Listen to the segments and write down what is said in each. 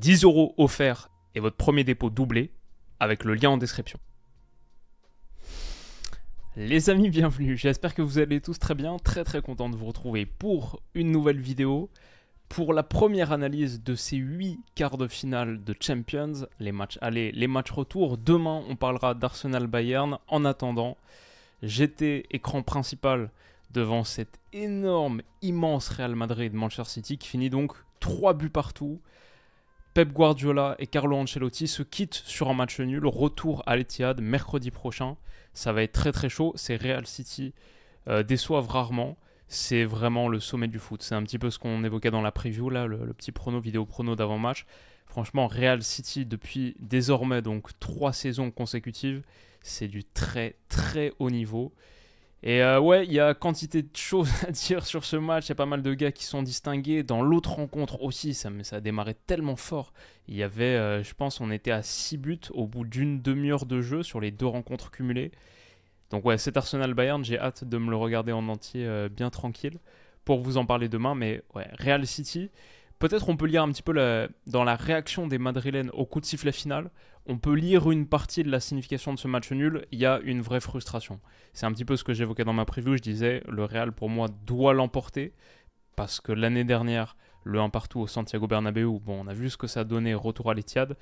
10 euros offerts et votre premier dépôt doublé avec le lien en description. Les amis, bienvenue. J'espère que vous allez tous très bien. Très très content de vous retrouver pour une nouvelle vidéo. Pour la première analyse de ces 8 quarts de finale de Champions, les matchs aller, les matchs retour. Demain, on parlera d'Arsenal-Bayern. En attendant, j'étais écran principal devant cet énorme, immense Real Madrid-Manchester City qui finit donc 3 buts partout. Pep Guardiola et Carlo Ancelotti se quittent sur un match nul. Retour à l'Etihad mercredi prochain. Ça va être très très chaud. c'est Real City euh, déçoivent rarement. C'est vraiment le sommet du foot. C'est un petit peu ce qu'on évoquait dans la preview, là, le, petit prono, vidéo prono d'avant-match. Franchement, Real City, depuis désormais donc trois saisons consécutives, c'est du très très haut niveau. Et euh, ouais, il y a quantité de choses à dire sur ce match. Il y a pas mal de gars qui sont distingués. Dans l'autre rencontre aussi, ça, ça a démarré tellement fort. Il y avait, euh, je pense, on était à 6 buts au bout d'une demi-heure de jeu sur les deux rencontres cumulées. Donc ouais, cet Arsenal Bayern, j'ai hâte de me le regarder en entier euh, bien tranquille pour vous en parler demain. Mais ouais, Real City, peut-être on peut lire un petit peu dans la réaction des Madrilènes au coup de sifflet final on peut lire une partie de la signification de ce match nul, il y a une vraie frustration. C'est un petit peu ce que j'évoquais dans ma preview, je disais, le Real pour moi doit l'emporter, parce que l'année dernière, le 1 partout au Santiago Bernabéu, bon, on a vu ce que ça donnait retour à l'Etihad.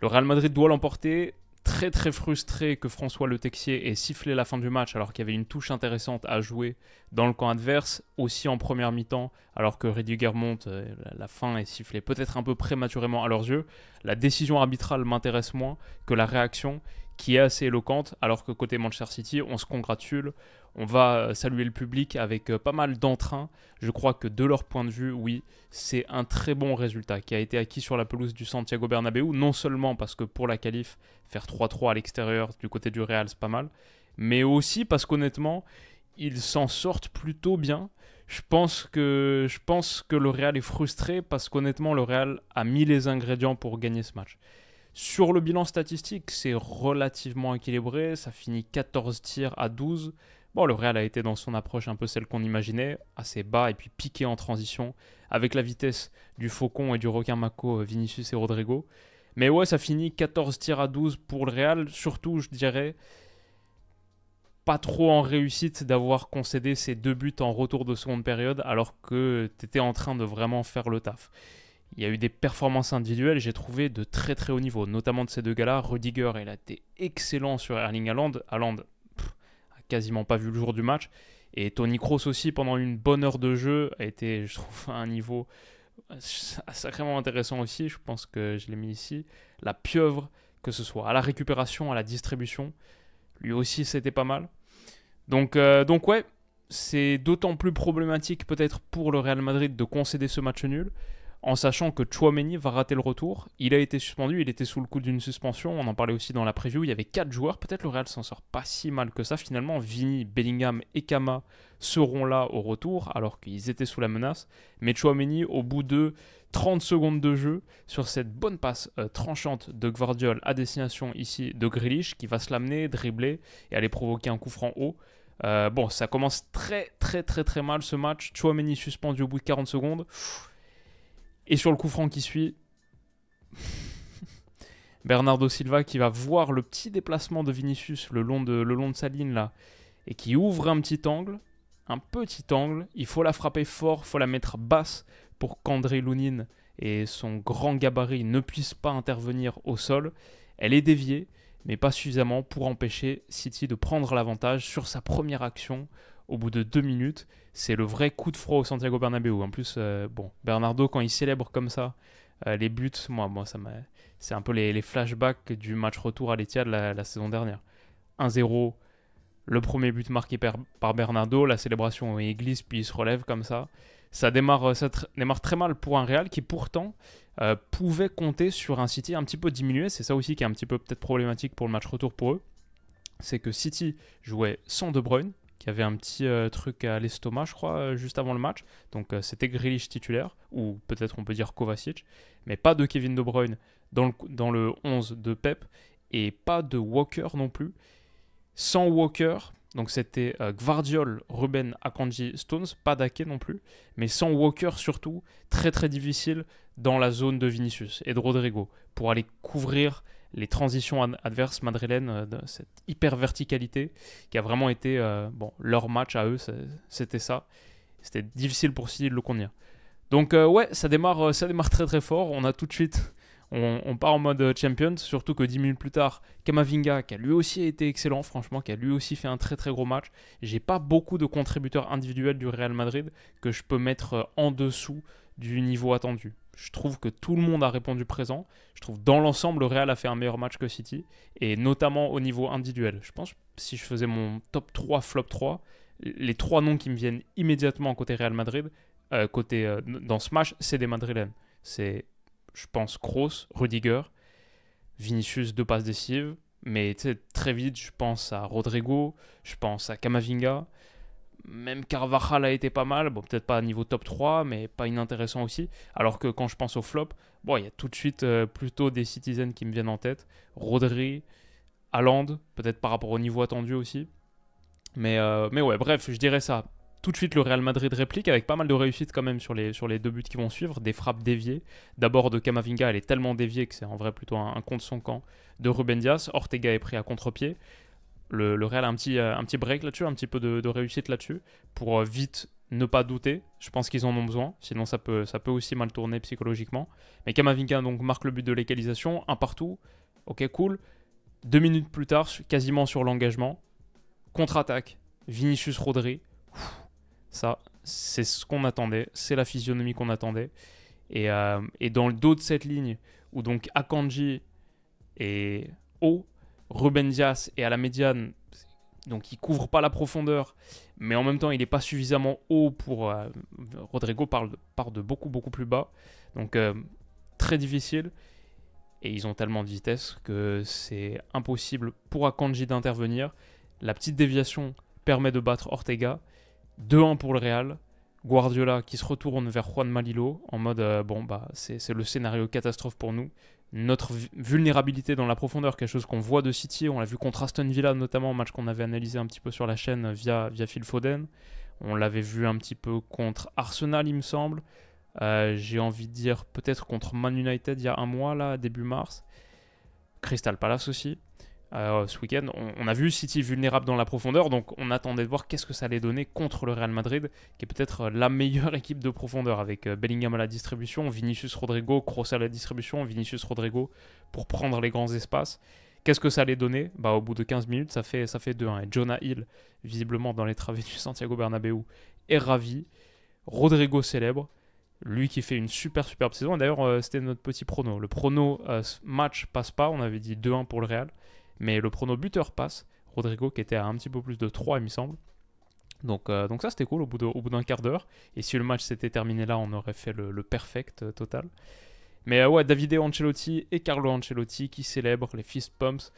Le Real Madrid doit l'emporter, très très frustré que François Le Texier ait sifflé la fin du match alors qu'il y avait une touche intéressante à jouer dans le camp adverse, aussi en première mi-temps, alors que Rediger monte, euh, la fin est sifflée peut-être un peu prématurément à leurs yeux. La décision arbitrale m'intéresse moins que la réaction qui est assez éloquente, alors que côté Manchester City, on se congratule, on va euh, saluer le public avec euh, pas mal d'entrain. Je crois que de leur point de vue, oui, c'est un très bon résultat qui a été acquis sur la pelouse du Santiago Bernabéu, non seulement parce que pour la qualif, faire 3-3 à l'extérieur du côté du Real, c'est pas mal, mais aussi parce qu'honnêtement, ils s'en sortent plutôt bien. Je pense que, je pense que le Real est frustré parce qu'honnêtement, le Real a mis les ingrédients pour gagner ce match. Sur le bilan statistique, c'est relativement équilibré. Ça finit 14 tirs à 12. Bon, le Real a été dans son approche un peu celle qu'on imaginait, assez bas et puis piqué en transition, avec la vitesse du Faucon et du requin Mako, euh, Vinicius et Rodrigo. Mais ouais, ça finit 14 tirs à 12 pour le Real. Surtout, je dirais, pas trop en réussite d'avoir concédé ces deux buts en retour de seconde période, alors que t'étais en train de vraiment faire le taf. Il y a eu des performances individuelles, j'ai trouvé de très très haut niveau, notamment de ces deux gars-là. Rudiger, il a été excellent sur Erling Haaland. Haaland a quasiment pas vu le jour du match. Et Tony Kroos aussi, pendant une bonne heure de jeu, a été, je trouve, à un niveau sacrément intéressant aussi. Je pense que je l'ai mis ici. La pieuvre, que ce soit à la récupération, à la distribution, lui aussi, c'était pas mal. Donc, euh, donc ouais, c'est d'autant plus problématique peut-être pour le Real Madrid de concéder ce match nul en sachant que Chouameni va rater le retour. Il a été suspendu, il était sous le coup d'une suspension, on en parlait aussi dans la preview, il y avait 4 joueurs, peut-être le Real s'en sort pas si mal que ça finalement, Vini, Bellingham et Kama seront là au retour alors qu'ils étaient sous la menace, mais Chouameni au bout de 30 secondes de jeu sur cette bonne passe euh, tranchante de Guardiol à destination ici de Grealish qui va se l'amener, dribbler et aller provoquer un coup franc haut. Euh, bon, ça commence très très très très mal ce match. Chouameni suspendu au bout de 40 secondes. Et sur le coup franc qui suit, Bernardo Silva qui va voir le petit déplacement de Vinicius le long de, le long de sa ligne là, et qui ouvre un petit angle, un petit angle, il faut la frapper fort, il faut la mettre basse pour qu'André Lounine et son grand gabarit ne puissent pas intervenir au sol. Elle est déviée, mais pas suffisamment pour empêcher City de prendre l'avantage sur sa première action au bout de deux minutes. C'est le vrai coup de froid au Santiago Bernabéu. En plus, euh, bon, Bernardo, quand il célèbre comme ça euh, les buts, moi, moi ça m'a... c'est un peu les, flashbacks du match retour à l'Etihad la, saison dernière. 1-0, le premier but marqué par, Bernardo, la célébration, il glisse, puis il se relève comme ça. Ça démarre, euh, ça très mal pour un Real qui pourtant pouvait compter sur un City un petit peu diminué. C'est ça aussi qui est un petit peu peut-être problématique pour le match retour pour eux. C'est que City jouait sans De Bruyne, qui avait un petit euh, truc à l'estomac, je crois, euh, juste avant le match. Donc euh, c'était Grealish titulaire, ou peut-être on peut dire Kovacic, mais pas de Kevin De Bruyne dans le, dans le 11 de Pep, et pas de Walker non plus. Sans Walker, donc c'était Gvardiol, Ruben, Akanji, Stones, pas d'Ake non plus, mais sans Walker surtout, très très difficile dans la zone de Vinicius et de Rodrigo, pour aller couvrir les transitions adverses madrilènes, euh, de cette hyper verticalité qui a vraiment été euh, bon, leur match à eux, c'était ça. C'était difficile pour City de le contenir. Donc euh, ouais, ça démarre, ça démarre très très fort. On a tout de suite, on, on, part en mode champion, surtout que 10 minutes plus tard, Kamavinga, qui a lui aussi été excellent, franchement, qui a lui aussi fait un très très gros match. J'ai pas beaucoup de contributeurs individuels du Real Madrid que je peux mettre en dessous du niveau attendu. Je trouve que tout le monde a répondu présent. Je trouve dans l'ensemble, le Real a fait un meilleur match que City, et notamment au niveau individuel. Je pense si je faisais mon top 3, flop 3, les trois noms qui me viennent immédiatement côté Real Madrid, euh, côté, euh, dans ce match, c'est des Madrilènes. C'est, je pense, Kroos, Rudiger, Vinicius, deux passes décisives, mais très vite, je pense à Rodrigo, je pense à Camavinga, même Carvajal a été pas mal, bon, peut-être pas à niveau top 3, mais pas inintéressant aussi. Alors que quand je pense au flop, bon, il y a tout de suite euh, plutôt des citizens qui me viennent en tête. Rodri, Aland, peut-être par rapport au niveau attendu aussi. Mais, euh, mais ouais, bref, je dirais ça. Tout de suite, le Real Madrid réplique avec pas mal de réussite quand même sur les, sur les deux buts qui vont suivre, des frappes déviées. D'abord de Kamavinga, elle est tellement déviée que c'est en vrai plutôt un, contre son camp. De Ruben Dias, Ortega est pris à contre-pied. Le, Real a un petit, euh, un petit break là-dessus, un petit peu de, réussite là-dessus, pour euh, vite ne pas douter. Je pense qu'ils en ont besoin, sinon ça peut, ça peut aussi mal tourner psychologiquement. Mais Kamavinga donc marque le but de l'égalisation, un partout. Ok, cool. Deux minutes plus tard, quasiment sur l'engagement, contre-attaque. Vinicius Rodri. Ça, c'est ce qu'on attendait, c'est la physionomie qu'on attendait. Et, euh, dans le dos de cette ligne, où donc Akanji et O Ruben Dias est à la médiane, donc il couvre pas la profondeur, mais en même temps il n'est pas suffisamment haut pour... Euh, Rodrigo part, part de beaucoup beaucoup plus bas, donc euh, très difficile, et ils ont tellement de vitesse que c'est impossible pour Akanji d'intervenir. La petite déviation permet de battre Ortega, 2-1 pour le Real, Guardiola qui se retourne vers Juan Malilo en mode euh, bon bah c'est le scénario catastrophe pour nous, notre vulnérabilité dans la profondeur, quelque chose qu'on voit de City, on l'a vu contre Aston Villa notamment, match qu'on avait analysé un petit peu sur la chaîne euh, via, via Phil Foden, on l'avait vu un petit peu contre Arsenal il me semble, euh, j'ai envie de dire peut-être contre Man United il y a un mois là, début mars, Crystal Palace aussi, euh, ce week-end. On, a vu City vulnérable dans la profondeur, donc on attendait de voir qu'est-ce que ça allait donner contre le Real Madrid, qui est peut-être euh, la meilleure équipe de profondeur, avec euh, Bellingham à la distribution, Vinicius Rodrigo, Kroos à la distribution, Vinicius Rodrigo pour prendre les grands espaces. Qu'est-ce que ça allait donner bah, Au bout de 15 minutes, ça fait, ça fait 2-1. Et Jonah Hill, visiblement dans les travées du Santiago Bernabéu, est ravi. Rodrigo célèbre. Lui qui fait une super superbe saison. d'ailleurs, c'était notre petit prono. Le prono match passe pas. On avait dit 2-1 pour le Real. Mais le prono buteur passe, Rodrigo qui était à un petit peu plus de 3, il me semble. Donc, euh, donc ça c'était cool au bout d'un quart d'heure. Et si le match s'était terminé là, on aurait fait le, perfect euh, total. Mais euh, ouais, Davide Ancelotti et Carlo Ancelotti qui célèbrent les fist pumps.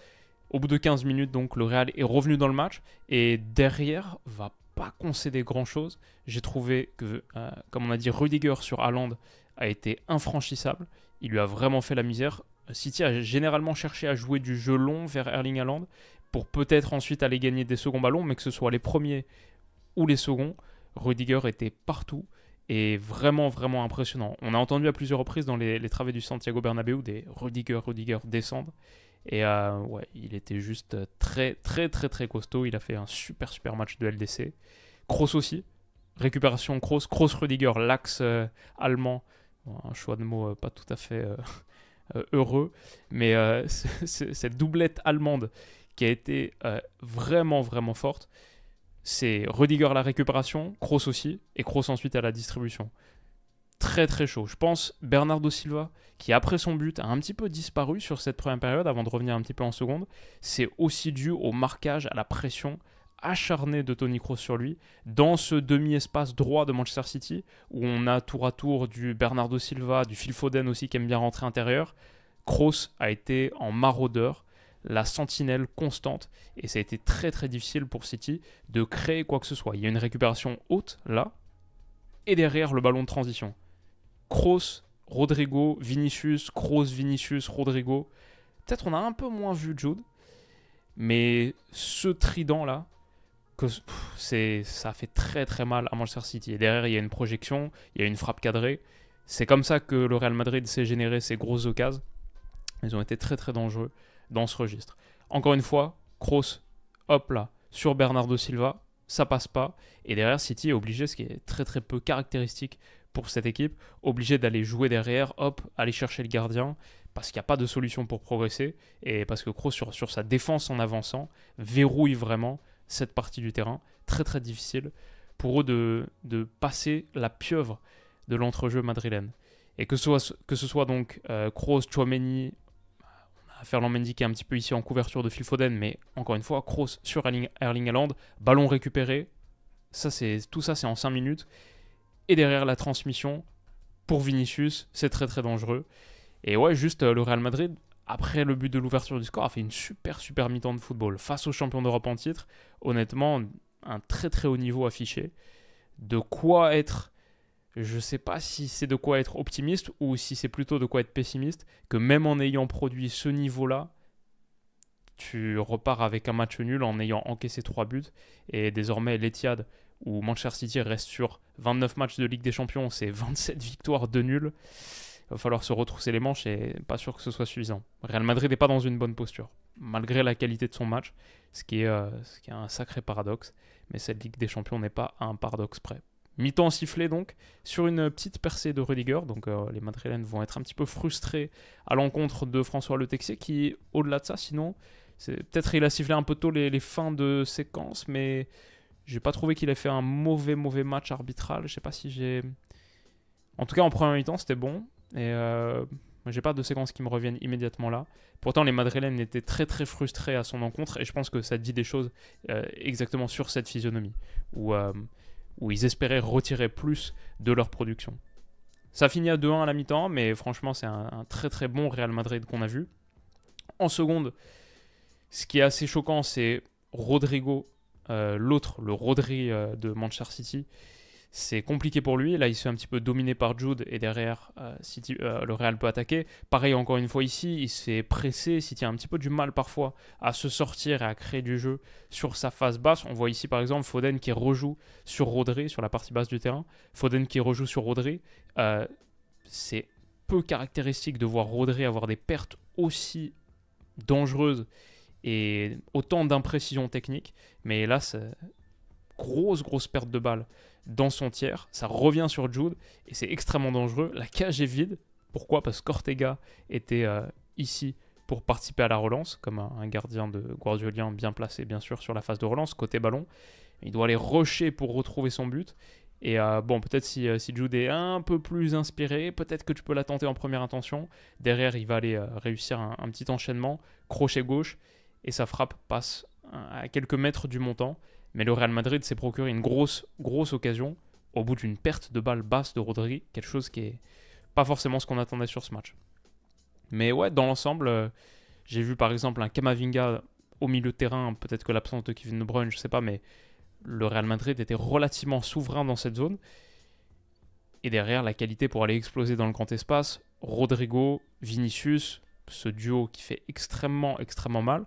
Au bout de 15 minutes, donc le Real est revenu dans le match et derrière va pas concéder grand chose. J'ai trouvé que, comme on a dit, Rudiger sur Aland a été infranchissable. Il lui a vraiment fait la misère. City a généralement cherché à jouer du jeu long vers Erling Haaland pour peut-être ensuite aller gagner des seconds ballons, mais que ce soit les premiers ou les seconds, Rudiger était partout et vraiment, vraiment impressionnant. On a entendu à plusieurs reprises dans les, travées du Santiago Bernabéu des Rudiger, Rudiger descendent Et euh, ouais, il était juste très, très, très, très costaud. Il a fait un super, super match de LDC. Cross aussi. Récupération cross cross rudiger l'axe euh, allemand. un choix de mots euh, pas tout à fait euh, heureux. Mais euh, cette doublette allemande qui a été euh, vraiment, vraiment forte, c'est Rediger la récupération, Kroos aussi, et Kroos ensuite à la distribution. Très très chaud. Je pense Bernardo Silva, qui après son but a un petit peu disparu sur cette première période avant de revenir un petit peu en seconde, c'est aussi dû au marquage, à la pression, acharné de Tony Kroos sur lui, dans ce demi-espace droit de Manchester City, où on a tour à tour du Bernardo Silva, du Phil Foden aussi qui aime bien rentrer intérieur, Kroos a été en maraudeur, la sentinelle constante, et ça a été très très difficile pour City de créer quoi que ce soit. Il y a une récupération haute là, et derrière le ballon de transition. Kroos, Rodrigo, Vinicius, Kroos, Vinicius, Rodrigo. Peut-être on a un peu moins vu Jude, mais ce trident là, c'est ça fait très très mal à Manchester City. Et derrière, il y a une projection, il y a une frappe cadrée. C'est comme ça que le Real Madrid s'est généré ces grosses occasions. Ils ont été très très dangereux dans ce registre. Encore une fois, Kroos, hop là, sur Bernardo Silva, ça passe pas. Et derrière, City est obligé, ce qui est très très peu caractéristique pour cette équipe, obligé d'aller jouer derrière, hop, aller chercher le gardien, parce qu'il n'y a pas de solution pour progresser, et parce que Kroos, sur, sur sa défense en avançant, verrouille vraiment cette partie du terrain. Très très difficile pour eux de, passer la pieuvre de l'entrejeu madrilène. Et que ce soit, que ce soit donc euh, Kroos, Chouameni, on Ferland Mendy qui est un petit peu ici en couverture de Phil Foden, mais encore une fois, Kroos sur Erling, Erling Haaland, ballon récupéré, ça c'est tout ça c'est en 5 minutes. Et derrière la transmission, pour Vinicius, c'est très très dangereux. Et ouais, juste euh, le Real Madrid, après le but de l'ouverture du score, a fait une super super mi-temps de football face aux champions d'Europe en titre. Honnêtement, un très très haut niveau affiché. De quoi être, je ne sais pas si c'est de quoi être optimiste ou si c'est plutôt de quoi être pessimiste, que même en ayant produit ce niveau-là, tu repars avec un match nul en ayant encaissé 3 buts. Et désormais, l'Etihad, ou Manchester City reste sur 29 matchs de Ligue des Champions, c'est 27 victoires de nuls va falloir se retrousser les manches et pas sûr que ce soit suffisant. Real Madrid n'est pas dans une bonne posture, malgré la qualité de son match, euh, ce qui est, un sacré paradoxe. Mais cette Ligue des Champions n'est pas un paradoxe près. Mi-temps sifflé donc, sur une petite percée de Rudiger. Donc euh, les Madrilènes vont être un petit peu frustrés à l'encontre de François Le Texier qui, au-delà de ça, sinon, peut-être il a sifflé un peu tôt les, fins de séquence, mais j'ai pas trouvé qu'il ait fait un mauvais, mauvais match arbitral. Je sais pas si j'ai. En tout cas, en première mi-temps, c'était bon. Et euh, j'ai pas de séquences qui me reviennent immédiatement là. Pourtant, les Madrilènes étaient très très frustrés à son encontre et je pense que ça dit des choses euh, exactement sur cette physionomie où, euh, où ils espéraient retirer plus de leur production. Ça finit à 2-1 à la mi-temps, mais franchement, c'est un, très très bon Real Madrid qu'on a vu. En seconde, ce qui est assez choquant, c'est Rodrigo, l'autre, le Rodri de Manchester City, c'est compliqué pour lui. Là, il se fait un petit peu dominé par Jude et derrière, euh, euh, le Real peut attaquer. Pareil, encore une fois, ici, il s'est pressé presser. City a un petit peu du mal parfois à se sortir et à créer du jeu sur sa face basse. On voit ici, par exemple, Foden qui rejoue sur Rodré, sur la partie basse du terrain. Foden qui rejoue sur Rodré. Euh, c'est peu caractéristique de voir Rodré avoir des pertes aussi dangereuses et autant d'imprécisions techniques. Mais là, c'est grosse, grosse perte de balle dans son tiers. Ça revient sur Jude et c'est extrêmement dangereux. La cage est vide. Pourquoi Parce qu'Ortega était euh, ici pour participer à la relance, comme un, gardien de Guardiolien bien placé, bien sûr, sur la phase de relance, côté ballon. Il doit aller rusher pour retrouver son but. Et euh, bon, peut-être euh, si, Jude est un peu plus inspiré, peut-être que tu peux la tenter en première intention. Derrière, il va aller réussir un, un, petit enchaînement, crochet gauche, et sa frappe passe à quelques mètres du montant. Mais le Real Madrid s'est procuré une grosse, grosse occasion au bout d'une perte de balle basse de Rodri, quelque chose qui est pas forcément ce qu'on attendait sur ce match. Mais ouais, dans l'ensemble, euh, j'ai vu par exemple un Camavinga au milieu de terrain, peut-être que l'absence de Kevin De Bruyne, je sais pas, mais le Real Madrid était relativement souverain dans cette zone. Et derrière, la qualité pour aller exploser dans le grand espace, Rodrigo, Vinicius, ce duo qui fait extrêmement, extrêmement mal.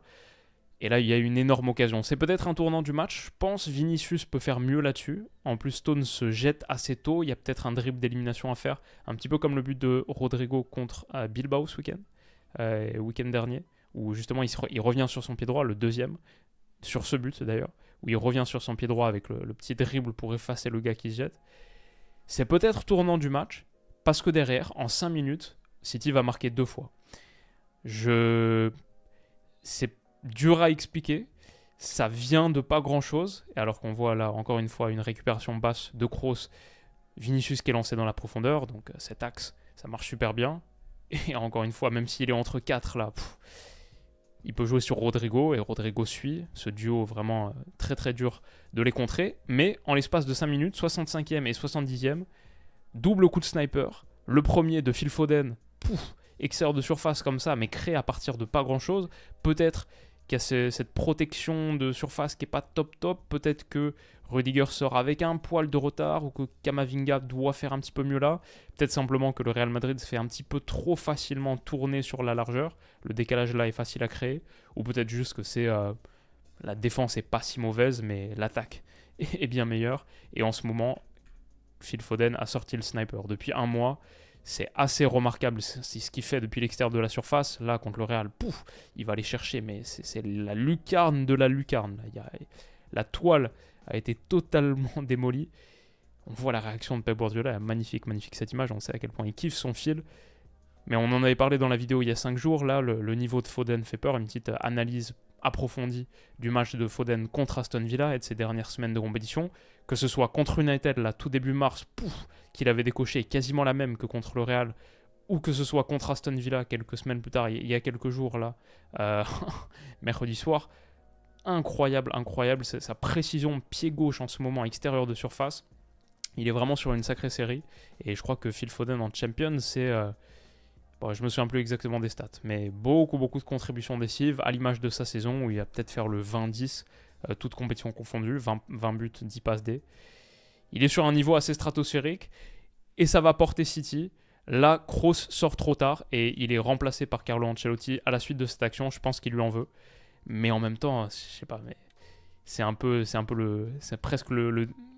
Et là, il y a une énorme occasion. C'est peut-être un tournant du match. Je pense Vinicius peut faire mieux là-dessus. En plus, Stone se jette assez tôt. Il y a peut-être un dribble d'élimination à faire. Un petit peu comme le but de Rodrigo contre euh, Bilbao ce week-end, euh, week-end dernier, où justement il, il, revient sur son pied droit, le deuxième, sur ce but d'ailleurs, où il revient sur son pied droit avec le, petit dribble pour effacer le gars qui se jette. C'est peut-être tournant du match, parce que derrière, en 5 minutes, City va marquer deux fois. Je. C'est dur à expliquer. Ça vient de pas grand chose. et Alors qu'on voit là encore une fois une récupération basse de Kroos. Vinicius qui est lancé dans la profondeur. Donc euh, cet axe, ça marche super bien. Et encore une fois, même s'il est entre quatre là, il peut jouer sur Rodrigo et Rodrigo suit. Ce duo vraiment euh, très très dur de les contrer. Mais en l'espace de 5 minutes, 65e et 70e, double coup de sniper. Le premier de Phil Foden, pouf, de surface comme ça, mais créé à partir de pas grand chose. Peut-être qui a cette protection de surface qui n'est pas top top. Peut-être que Rudiger sort avec un poil de retard ou que Kamavinga doit faire un petit peu mieux là. Peut-être simplement que le Real Madrid se fait un petit peu trop facilement tourner sur la largeur. Le décalage là est facile à créer. Ou peut-être juste que c'est euh, la défense est pas si mauvaise, mais l'attaque est bien meilleure. Et en ce moment, Phil Foden a sorti le sniper. Depuis un mois, c'est assez remarquable ce qu'il fait depuis l'extérieur de la surface. Là, contre le Real, il va aller chercher, mais c'est la lucarne de la lucarne. la toile a été totalement démolie. On voit la réaction de Pep Guardiola, magnifique, magnifique cette image, on sait à quel point il kiffe son fil. Mais on en avait parlé dans la vidéo il y a 5 jours, là, le, le niveau de Foden fait peur, une petite analyse approfondie du match de Foden contre Aston Villa et de ses dernières semaines de compétition, que ce soit contre United là tout début mars, pouf, qu'il avait décoché quasiment la même que contre le Real, ou que ce soit contre Aston Villa quelques semaines plus tard, il y a quelques jours là, euh, mercredi soir, incroyable, incroyable, sa précision pied gauche en ce moment extérieur de surface, il est vraiment sur une sacrée série, et je crois que Phil Foden en champion, c'est... Euh, je me souviens plus exactement des stats, mais beaucoup, beaucoup de contributions décisives, à l'image de sa saison où il va peut-être faire le 20-10, toute compétition compétitions confondues, 20, buts, 10 passes D. Il est sur un niveau assez stratosphérique et ça va porter City. Là, Cross sort trop tard et il est remplacé par Carlo Ancelotti à la suite de cette action. Je pense qu'il lui en veut, mais en même temps, je sais pas, mais c'est un peu, c'est un peu le, c'est presque le,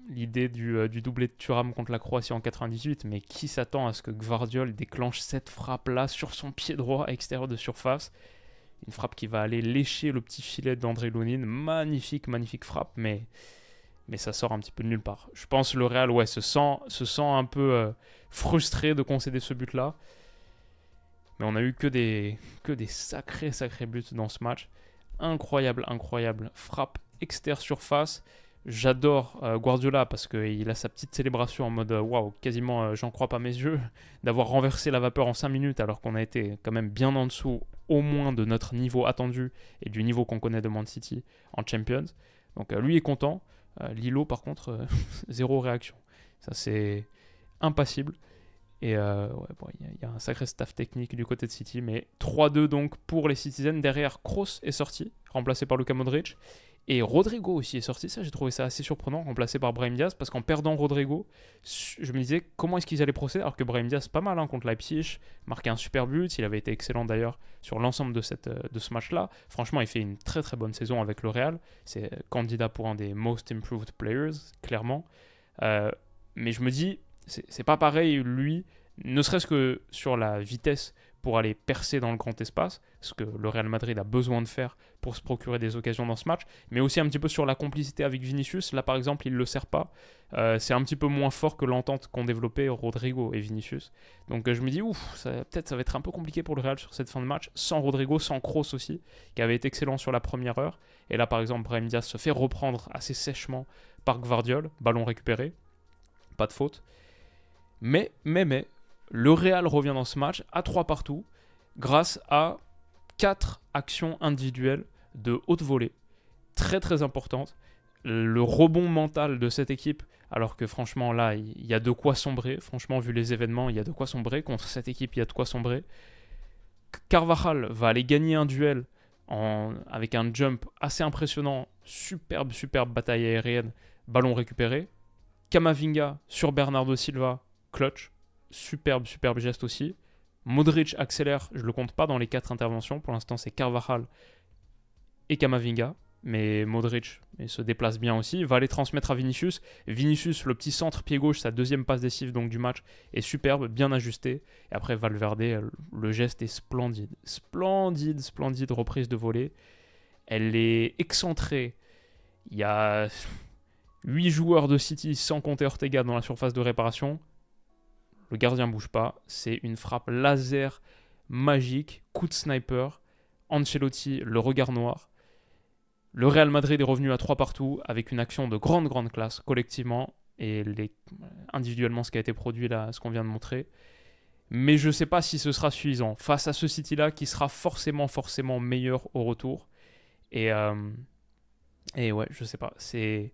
l'idée euh, du, doublé de Thuram contre la Croatie en 98, mais qui s'attend à ce que Gvardiol déclenche cette frappe-là sur son pied droit extérieur de surface Une frappe qui va aller lécher le petit filet d'André Lounine. Magnifique, magnifique frappe, mais, mais ça sort un petit peu de nulle part. Je pense que le Real ouais, se, sent, se sent un peu euh, frustré de concéder ce but-là. Mais on a eu que des, que des sacrés, sacrés buts dans ce match. Incroyable, incroyable. Frappe externe surface. J'adore euh, Guardiola parce qu'il a sa petite célébration en mode euh, waouh, quasiment euh, j'en crois pas mes yeux, d'avoir renversé la vapeur en 5 minutes alors qu'on a été quand même bien en dessous au moins de notre niveau attendu et du niveau qu'on connaît de Man City en Champions. Donc lui est content. Lilo par contre, zéro réaction. Ça c'est impassible. Et il y, y, a un sacré staff technique du côté de City, mais 3-2 donc pour les Citizens. Derrière, Kroos est sorti, remplacé par Luka Modric. Et Rodrigo aussi est sorti, ça j'ai trouvé ça assez surprenant, remplacé par Brahim Diaz, parce qu'en perdant Rodrigo, je me disais comment est-ce qu'ils allaient procéder, alors que Brahim Diaz, pas mal hein, contre Leipzig, marquait un super but, il avait été excellent d'ailleurs sur l'ensemble euh, de, ce match-là. Franchement, il fait une très très bonne saison avec le Real, c'est candidat pour un des most improved players, clairement. Euh, mais je me dis, c'est pas pareil, lui, ne serait-ce que sur la vitesse pour aller percer dans le grand espace, ce que le Real Madrid a besoin de faire pour se procurer des occasions dans ce match, mais aussi un petit peu sur la complicité avec Vinicius. Là, par exemple, il ne le sert pas. Euh, c'est un petit peu moins fort que l'entente qu'ont développé Rodrigo et Vinicius. Donc euh, je me dis, ouf, peut-être ça va être un peu compliqué pour le Real sur cette fin de match, sans Rodrigo, sans Kroos aussi, qui avait été excellent sur la première heure. Et là, par exemple, Brahim Diaz se fait reprendre assez sèchement par Guardiola, ballon récupéré, pas de faute. Mais, mais, mais, le Real revient dans ce match à 3 partout grâce à 4 actions individuelles de haute volée, très très importantes. Le rebond mental de cette équipe, alors que franchement là, il y a de quoi sombrer. Franchement, vu les événements, il y a de quoi sombrer. Contre cette équipe, il y a de quoi sombrer. Carvajal va aller gagner un duel avec un jump assez impressionnant, superbe, superbe bataille aérienne, ballon récupéré. Kamavinga sur Bernardo Silva, clutch superbe, superbe geste aussi. Modric accélère, je le compte pas dans les quatre interventions. Pour l'instant, c'est Carvajal et Kamavinga. Mais Modric il se déplace bien aussi. Va les transmettre à Vinicius. Vinicius, le petit centre pied gauche, sa deuxième passe décisive donc du match, est superbe, bien ajusté Et après, Valverde, le geste est splendide. Splendide, splendide reprise de volée. Elle est excentrée. Il y a 8 joueurs de City sans compter Ortega dans la surface de réparation le gardien bouge pas, c'est une frappe laser magique, coup de sniper, Ancelotti, le regard noir. Le Real Madrid est revenu à trois partout avec une action de grande, grande classe collectivement et individuellement ce qui a été produit là, ce qu'on vient de montrer. Mais je ne sais pas si ce sera suffisant face à ce City-là qui sera forcément, forcément meilleur au retour. Et, euh, et ouais, je sais pas. C'est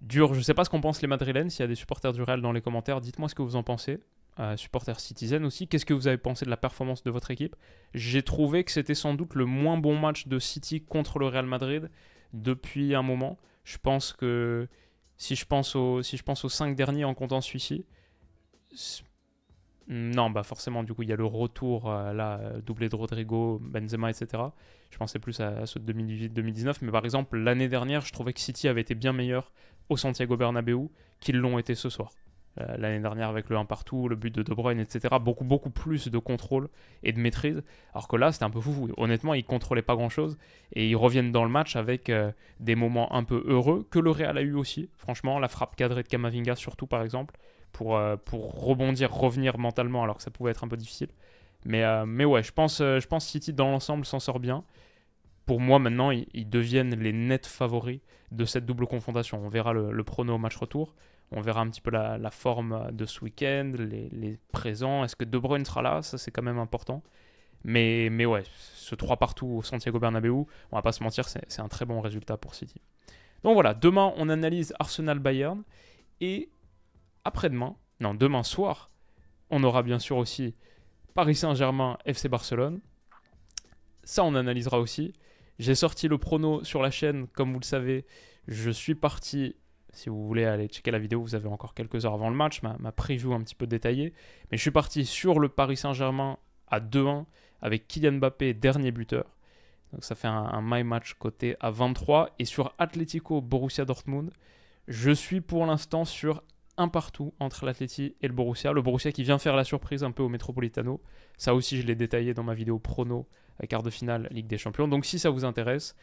dur. Je sais pas ce qu'on pense les Madrilènes. S'il y a des supporters du Real dans les commentaires, dites-moi ce que vous en pensez. Euh, supporters Citizen aussi, qu'est-ce que vous avez pensé de la performance de votre équipe J'ai trouvé que c'était sans doute le moins bon match de City contre le Real Madrid depuis un moment. Je pense que si je pense aux, si je pense aux 5 derniers en comptant celui-ci, non, bah forcément, du coup, il y a le retour euh, là, doublé de Rodrigo, Benzema, etc. Je pensais plus à, à ceux de 2018-2019, mais par exemple, l'année dernière, je trouvais que City avait été bien meilleur au Santiago Bernabéu qu'ils l'ont été ce soir. Euh, l'année dernière avec le 1 partout, le but de De Bruyne, etc. Beaucoup, beaucoup plus de contrôle et de maîtrise. Alors que là, c'était un peu fou. Honnêtement, ils contrôlaient pas grand-chose. Et ils reviennent dans le match avec euh, des moments un peu heureux, que le Real a eu aussi. Franchement, la frappe cadrée de Camavinga surtout par exemple, pour, euh, pour rebondir, revenir mentalement, alors que ça pouvait être un peu difficile. Mais, mais ouais, je pense, je pense City dans l'ensemble s'en sort bien pour moi maintenant, ils, deviennent les nets favoris de cette double confrontation. On verra le, prono au match retour, on verra un petit peu la, forme euh, de ce week-end, les, présents. Est-ce que De Bruyne sera là Ça, c'est quand même important. Mais, mais ouais, ce 3 partout au Santiago Bernabeu, on va pas se mentir, c'est un très bon résultat pour City. Donc voilà, demain, on analyse Arsenal-Bayern. Et après-demain, non, demain soir, on aura bien sûr aussi Paris Saint-Germain, FC Barcelone. Ça, on analysera aussi. J'ai sorti le prono sur la chaîne, comme vous le savez. Je suis parti, si vous voulez aller checker la vidéo, vous avez encore quelques heures avant le match, ma, ma un petit peu détaillée. Mais je suis parti sur le Paris Saint-Germain à 2-1 avec Kylian Mbappé, dernier buteur. Donc ça fait un, my match côté à 23. Et sur Atletico Borussia Dortmund, je suis pour l'instant sur un partout entre l'Atleti et le Borussia. Le Borussia qui vient faire la surprise un peu au Metropolitano. Ça aussi, je l'ai détaillé dans ma vidéo prono quart de finale Ligue des Champions. Donc si ça vous intéresse,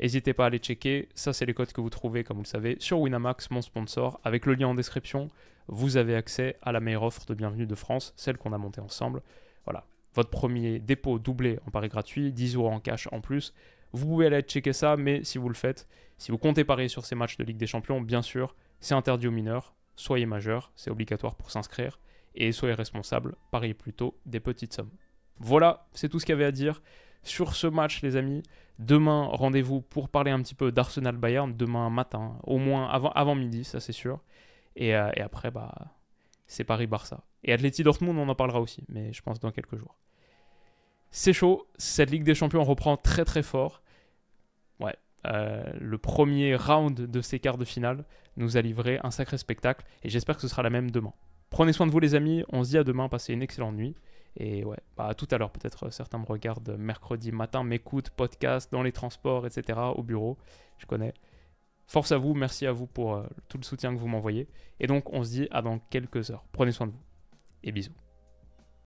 n'hésitez pas à aller checker. Ça, c'est les codes que vous trouvez, comme vous le savez, sur Winamax, mon sponsor. Avec le lien en description, vous avez accès à la meilleure offre de Bienvenue de France, celle qu'on a montée ensemble. Voilà, votre premier dépôt doublé en pari gratuit, 10 euros en cash en plus. Vous pouvez aller checker ça, mais si vous le faites, si vous comptez parier sur ces matchs de Ligue des Champions, bien sûr, c'est interdit aux mineurs. Soyez majeur c'est obligatoire pour s'inscrire. Et soyez responsable, pariez plutôt des petites sommes. Voilà, c'est tout ce qu'il y avait à dire sur ce match, les amis. Demain, rendez-vous pour parler un petit peu d'Arsenal-Bayern, demain matin, au moins avant, midi, ça c'est sûr. Et, euh, après, bah, c'est Paris-Barça. Et Atleti-Dortmund, on en parlera aussi, mais je pense dans quelques jours. C'est chaud, cette Ligue des Champions reprend très très fort. Ouais, euh, le premier round de ces quarts de finale nous a livré un sacré spectacle et j'espère que ce sera la même demain. Prenez soin de vous les amis, on se dit à demain, passez une excellente nuit. Et ouais, bah, à tout à l'heure, peut-être euh, certains me regardent euh, mercredi matin, m'écoutent, podcast, dans les transports, etc., au bureau, je connais. Force à vous, merci à vous pour euh, tout le soutien que vous m'envoyez. Et donc, on se dit à dans quelques heures. Prenez soin de vous et bisous.